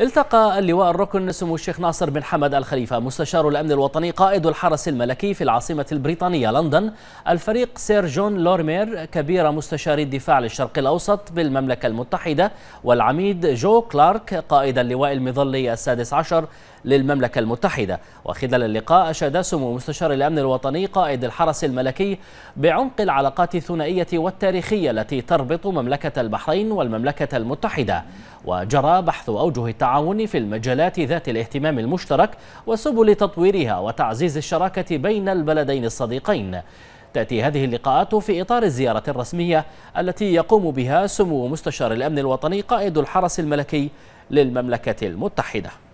التقى اللواء الركن سمو الشيخ ناصر بن حمد الخليفة مستشار الأمن الوطني قائد الحرس الملكي في العاصمة البريطانية لندن الفريق سير جون لورمير كبير مستشاري الدفاع للشرق الأوسط بالمملكة المتحدة والعميد جو كلارك قائد اللواء المظلي السادس عشر للمملكة المتحدة وخلال اللقاء أشاد سمو مستشار الأمن الوطني قائد الحرس الملكي بعمق العلاقات الثنائية والتاريخية التي تربط مملكة البحرين والمملكة المتحدة وجرى بحث أوجه التعاون في المجالات ذات الاهتمام المشترك وسبل تطويرها وتعزيز الشراكة بين البلدين الصديقين تأتي هذه اللقاءات في إطار الزيارة الرسمية التي يقوم بها سمو مستشار الأمن الوطني قائد الحرس الملكي للمملكة المتحدة